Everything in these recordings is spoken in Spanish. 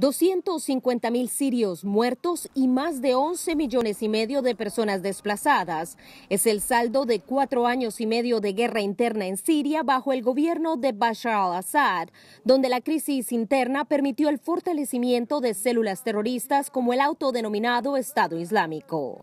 250 mil sirios muertos y más de 11 millones y medio de personas desplazadas. Es el saldo de cuatro años y medio de guerra interna en Siria bajo el gobierno de Bashar al-Assad, donde la crisis interna permitió el fortalecimiento de células terroristas como el autodenominado Estado Islámico.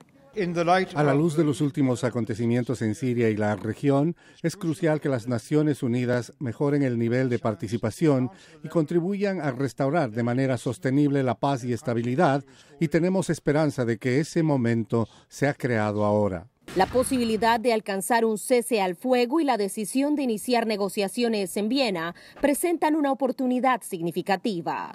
A la luz de los últimos acontecimientos en Siria y la región, es crucial que las Naciones Unidas mejoren el nivel de participación y contribuyan a restaurar de manera sostenible la paz y estabilidad, y tenemos esperanza de que ese momento se ha creado ahora. La posibilidad de alcanzar un cese al fuego y la decisión de iniciar negociaciones en Viena presentan una oportunidad significativa.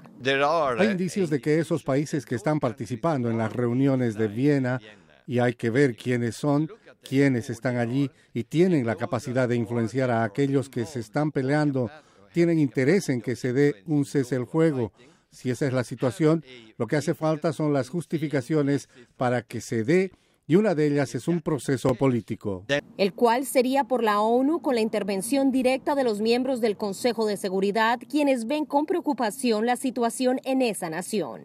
Hay indicios de que esos países que están participando en las reuniones de Viena y hay que ver quiénes son, quiénes están allí y tienen la capacidad de influenciar a aquellos que se están peleando, tienen interés en que se dé un cese el juego. Si esa es la situación, lo que hace falta son las justificaciones para que se dé y una de ellas es un proceso político. El cual sería por la ONU con la intervención directa de los miembros del Consejo de Seguridad, quienes ven con preocupación la situación en esa nación.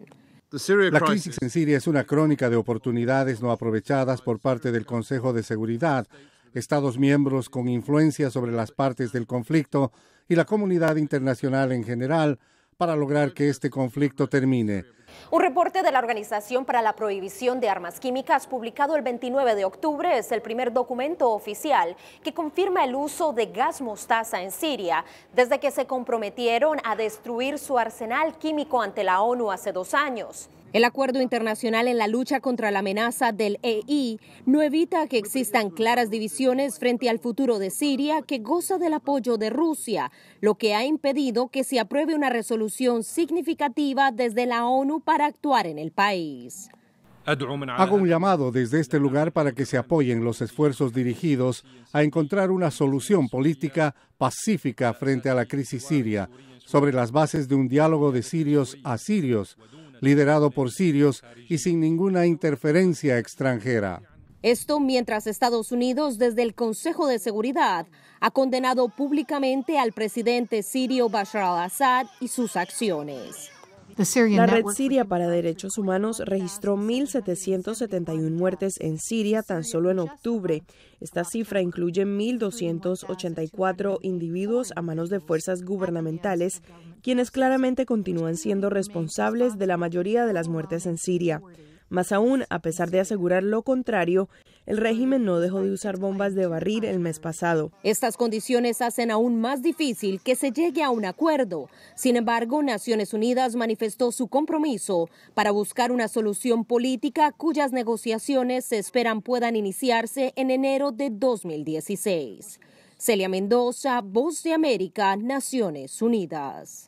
La crisis en Siria es una crónica de oportunidades no aprovechadas por parte del Consejo de Seguridad, Estados miembros con influencia sobre las partes del conflicto y la comunidad internacional en general, para lograr que este conflicto termine. Un reporte de la Organización para la Prohibición de Armas Químicas publicado el 29 de octubre es el primer documento oficial que confirma el uso de gas mostaza en Siria desde que se comprometieron a destruir su arsenal químico ante la ONU hace dos años. El acuerdo internacional en la lucha contra la amenaza del EI no evita que existan claras divisiones frente al futuro de Siria, que goza del apoyo de Rusia, lo que ha impedido que se apruebe una resolución significativa desde la ONU para actuar en el país. Hago un llamado desde este lugar para que se apoyen los esfuerzos dirigidos a encontrar una solución política pacífica frente a la crisis siria, sobre las bases de un diálogo de sirios a sirios liderado por sirios y sin ninguna interferencia extranjera. Esto mientras Estados Unidos desde el Consejo de Seguridad ha condenado públicamente al presidente sirio Bashar al-Assad y sus acciones. La Red Siria para Derechos Humanos registró 1.771 muertes en Siria tan solo en octubre. Esta cifra incluye 1.284 individuos a manos de fuerzas gubernamentales, quienes claramente continúan siendo responsables de la mayoría de las muertes en Siria. Más aún, a pesar de asegurar lo contrario, el régimen no dejó de usar bombas de barril el mes pasado. Estas condiciones hacen aún más difícil que se llegue a un acuerdo. Sin embargo, Naciones Unidas manifestó su compromiso para buscar una solución política cuyas negociaciones se esperan puedan iniciarse en enero de 2016. Celia Mendoza, Voz de América, Naciones Unidas.